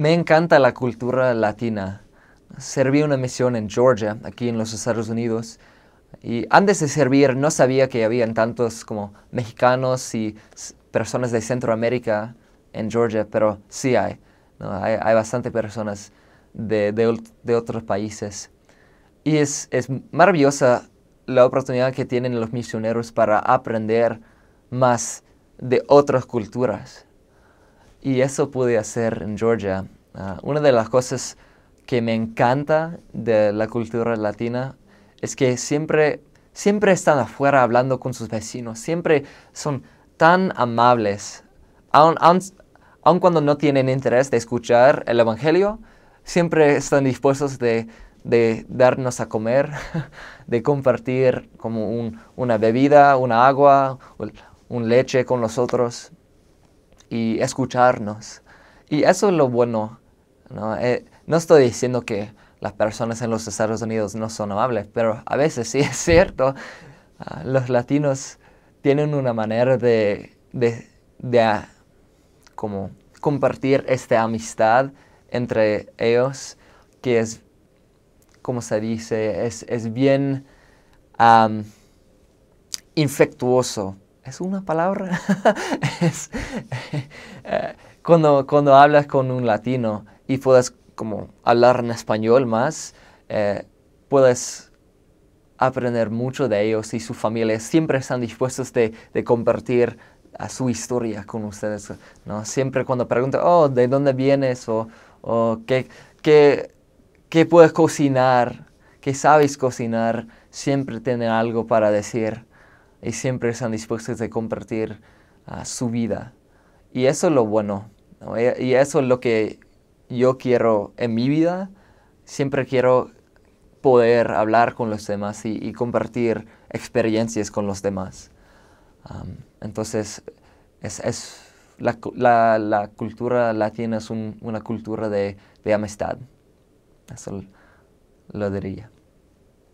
Me encanta la cultura latina. Serví una misión en Georgia, aquí en los Estados Unidos. Y antes de servir no sabía que habían tantos como mexicanos y personas de Centroamérica en Georgia, pero sí hay. Hay, bastantes bastante personas de, otros países. Y es, maravillosa la oportunidad que tienen los misioneros para aprender más de otras culturas. Y eso pude hacer en Georgia. Ah, una de las cosas que me encanta de la cultura latina es que siempre, siempre están afuera hablando con sus vecinos, siempre son tan amables. Aun, cuando no tienen interés de escuchar el Evangelio, siempre están dispuestos de, darnos a comer, de compartir como una bebida, una agua, un leche con los otros y escucharnos. Y eso es lo bueno. Eh, no, estoy diciendo que las personas en los Estados Unidos no son amables, pero a veces sí es cierto. Ah, los latinos tienen una manera de, ah, como compartir esta amistad entre ellos que es, como se dice, es, bien infectuoso es una palabra. Eh, cuando, cuando hablas con un latino y puedes como hablar en español más, eh, puedes aprender mucho de ellos y su familia. Siempre están dispuestos de, compartir a su historia con ustedes. ¿no? Siempre cuando pregunta oh, ¿de dónde vienes? O, o ¿qué, qué, qué puedes cocinar? ¿Qué sabes cocinar? Siempre tienen algo para decir y siempre están dispuestos a compartir ah, su vida. Y eso es lo bueno, y eso es lo que yo quiero en mi vida. Siempre quiero poder hablar con los demás y, compartir experiencias con los demás. entonces, es, es la, la, cultura latina es una cultura de, de amistad. Eso lo diría.